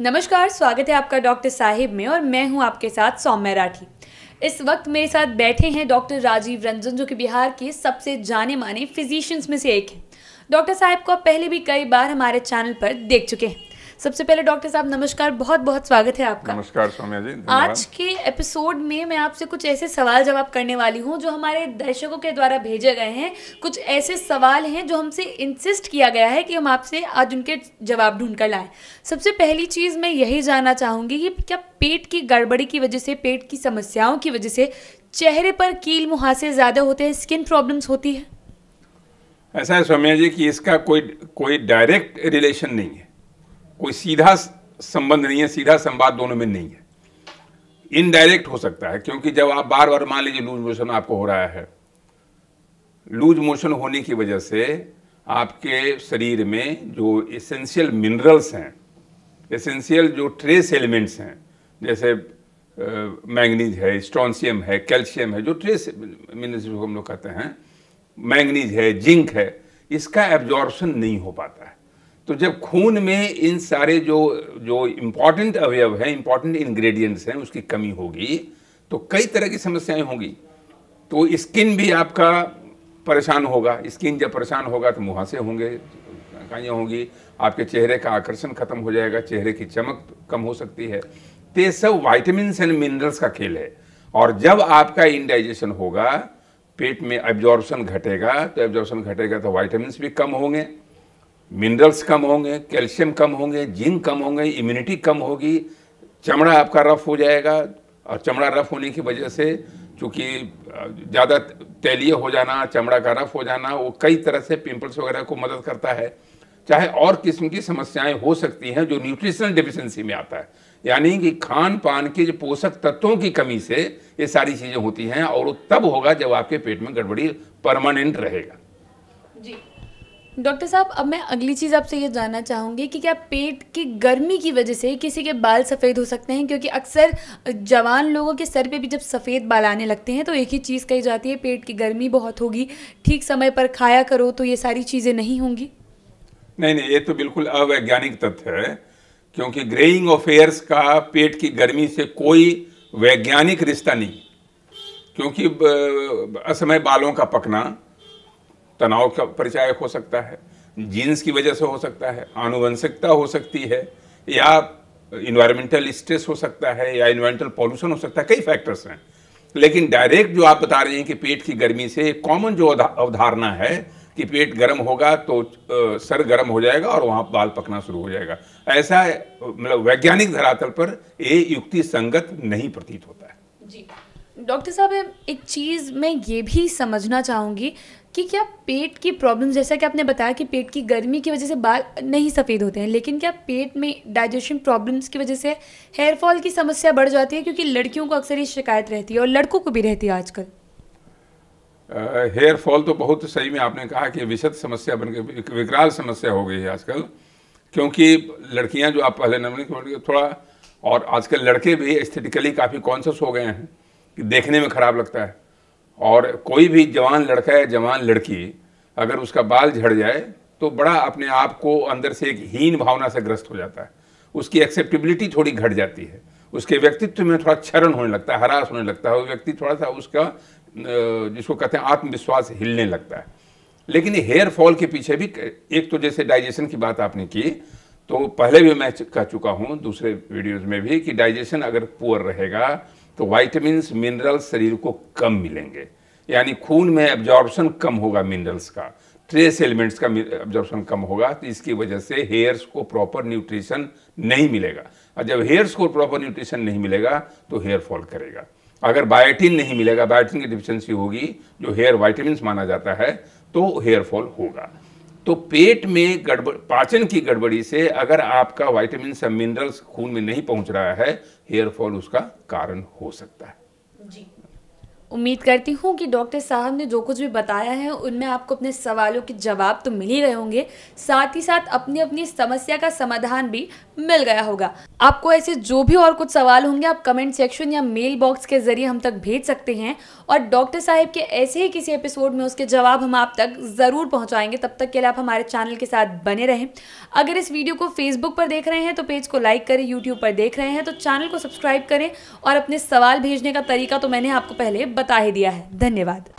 नमस्कार स्वागत है आपका डॉक्टर साहिब में और मैं हूं आपके साथ सौम्य राठी इस वक्त मेरे साथ बैठे हैं डॉक्टर राजीव रंजन जो कि बिहार के सबसे जाने माने फिजिशियंस में से एक हैं डॉक्टर साहब को आप पहले भी कई बार हमारे चैनल पर देख चुके हैं सबसे पहले डॉक्टर साहब नमस्कार बहुत बहुत स्वागत है आपका नमस्कार सौम्या जी आज के एपिसोड में मैं आपसे कुछ ऐसे सवाल जवाब करने वाली हूँ जो हमारे दर्शकों के द्वारा भेजे गए हैं कुछ ऐसे सवाल हैं जो हमसे इंसिस्ट किया गया है कि हम आपसे आज उनके जवाब ढूंढ कर लाएं सबसे पहली चीज़ मैं यही जानना चाहूंगी कि क्या पेट की गड़बड़ी की वजह से पेट की समस्याओं की वजह से चेहरे पर कील मुहासे ज़्यादा होते हैं स्किन प्रॉब्लम्स होती है ऐसा है सौम्या जी कि इसका कोई कोई डायरेक्ट रिलेशन नहीं है कोई सीधा संबंध नहीं है सीधा संवाद दोनों में नहीं है इनडायरेक्ट हो सकता है क्योंकि जब आप बार बार मान लीजिए लूज मोशन आपको हो रहा है लूज मोशन होने की वजह से आपके शरीर में जो एसेंशियल मिनरल्स हैं एसेंशियल जो ट्रेस एलिमेंट्स हैं जैसे मैंगनीज है स्ट्रॉन्सियम है कैल्शियम है जो ट्रेस मिनरल्स जो हम लोग कहते हैं मैंगनीज है जिंक है इसका एब्जॉर्बन नहीं हो पाता है तो जब खून में इन सारे जो जो इम्पॉर्टेंट अवयव हैं इम्पॉर्टेंट इंग्रेडिएंट्स हैं उसकी कमी होगी तो कई तरह की समस्याएं होंगी तो स्किन भी आपका परेशान होगा स्किन जब परेशान होगा तो मुहासे होंगे कहीं होंगी आपके चेहरे का आकर्षण खत्म हो जाएगा चेहरे की चमक कम हो सकती है तो सब वाइटमिन एंड मिनरल्स का खेल है और जब आपका इनडाइजेशन होगा पेट में एब्जॉर्बन घटेगा तो एब्जॉर्बन घटेगा तो वाइटामस भी कम होंगे मिनरल्स कम होंगे कैल्शियम कम होंगे जिंक कम होंगे इम्यूनिटी कम होगी चमड़ा आपका रफ़ हो जाएगा और चमड़ा रफ़ होने की वजह से चूँकि ज़्यादा तैलीय हो जाना चमड़ा का रफ़ हो जाना वो कई तरह से पिंपल्स वगैरह को मदद करता है चाहे और किस्म की समस्याएं हो सकती हैं जो न्यूट्रिशनल डिफिशेंसी में आता है यानी कि खान पान के जो पोषक तत्वों की कमी से ये सारी चीज़ें होती हैं और वो तब होगा जब आपके पेट में गड़बड़ी परमानेंट रहेगा जी डॉक्टर साहब अब मैं अगली चीज़ आपसे ये जानना चाहूँगी कि क्या पेट की गर्मी की वजह से किसी के बाल सफ़ेद हो सकते हैं क्योंकि अक्सर जवान लोगों के सर पे भी जब सफ़ेद बाल आने लगते हैं तो एक ही चीज़ कही जाती है पेट की गर्मी बहुत होगी ठीक समय पर खाया करो तो ये सारी चीज़ें नहीं होंगी नहीं नहीं ये तो बिल्कुल अवैज्ञानिक तथ्य है क्योंकि ग्रेइंग ऑफ एयर्स का पेट की गर्मी से कोई वैज्ञानिक रिश्ता नहीं क्योंकि असमय बालों का पकना तनाव का परिचायक हो सकता है जीन्स की वजह से हो सकता है आनुवंशिकता हो सकती है या इन्वायरमेंटल स्ट्रेस हो सकता है या इन्वायरमेंटल पॉल्यूशन हो सकता है कई फैक्टर्स हैं लेकिन डायरेक्ट जो आप बता रहे हैं कि पेट की गर्मी से कॉमन जो अवधारणा है कि पेट गर्म होगा तो सर गर्म हो जाएगा और वहाँ बाल पकना शुरू हो जाएगा ऐसा मतलब वैज्ञानिक धरातल पर ये युक्ति संगत नहीं प्रतीत होता है जी डॉक्टर साहब एक चीज़ मैं ये भी समझना चाहूँगी कि क्या पेट की प्रॉब्लम जैसा कि आपने बताया कि पेट की गर्मी की वजह से बाल नहीं सफ़ेद होते हैं लेकिन क्या पेट में डाइजेशन प्रॉब्लम्स की वजह से हेयर फॉल की समस्या बढ़ जाती है क्योंकि लड़कियों को अक्सर ये शिकायत रहती है और लड़कों को भी रहती है आजकल हेयर फॉल तो बहुत सही में आपने कहा कि विशद समस्या बन गई विकराल समस्या हो गई है आजकल क्योंकि लड़कियां जो आप पहले नंबर थोड़ा और आजकल लड़के भी एस्थेटिकली काफ़ी कॉन्शस हो गए हैं देखने में ख़राब लगता है और कोई भी जवान लड़का या जवान लड़की अगर उसका बाल झड़ जाए तो बड़ा अपने आप को अंदर से एक हीन भावना से ग्रस्त हो जाता है उसकी एक्सेप्टेबिलिटी थोड़ी घट जाती है उसके व्यक्तित्व में थोड़ा क्षरण होने लगता है हरास होने लगता है वो व्यक्ति थोड़ा सा उसका जिसको कहते हैं आत्मविश्वास हिलने लगता है लेकिन हेयर फॉल के पीछे भी एक तो जैसे डाइजेशन की बात आपने की तो पहले भी मैं कह चुका हूँ दूसरे वीडियोज़ में भी कि डाइजेशन अगर पुअर रहेगा तो वाइटमिन्स मिनरल्स शरीर को कम मिलेंगे यानी खून में एब्जॉर्बशन कम होगा मिनरल्स का ट्रेस एलिमेंट्स का एब्जॉर्बशन कम होगा तो इसकी वजह से हेयर्स को प्रॉपर न्यूट्रिशन नहीं मिलेगा और जब हेयर्स को प्रॉपर न्यूट्रिशन नहीं मिलेगा तो हेयर फॉल करेगा अगर बायोटिन नहीं मिलेगा बायोटिन की डिफिशेंसी होगी जो हेयर वाइटमिन माना जाता है तो हेयर फॉल होगा तो पेट में गड़बड़ पाचन की गड़बड़ी से अगर आपका वाइटामिन मिनरल्स खून में नहीं पहुंच रहा है हेयर फॉल उसका कारण हो सकता है जी उम्मीद करती हूँ कि डॉक्टर साहब ने जो कुछ भी बताया है उनमें आपको अपने सवालों के जवाब तो मिल ही रहे होंगे साथ ही साथ अपनी अपनी समस्या का समाधान भी मिल गया होगा आपको ऐसे जो भी और कुछ सवाल होंगे आप कमेंट सेक्शन या मेल बॉक्स के जरिए हम तक भेज सकते हैं और डॉक्टर साहब के ऐसे ही किसी एपिसोड में उसके जवाब हम आप तक ज़रूर पहुँचाएंगे तब तक के लिए आप हमारे चैनल के साथ बने रहें अगर इस वीडियो को फेसबुक पर देख रहे हैं तो पेज को लाइक करें यूट्यूब पर देख रहे हैं तो चैनल को सब्सक्राइब करें और अपने सवाल भेजने का तरीका तो मैंने आपको पहले बता ही दिया है धन्यवाद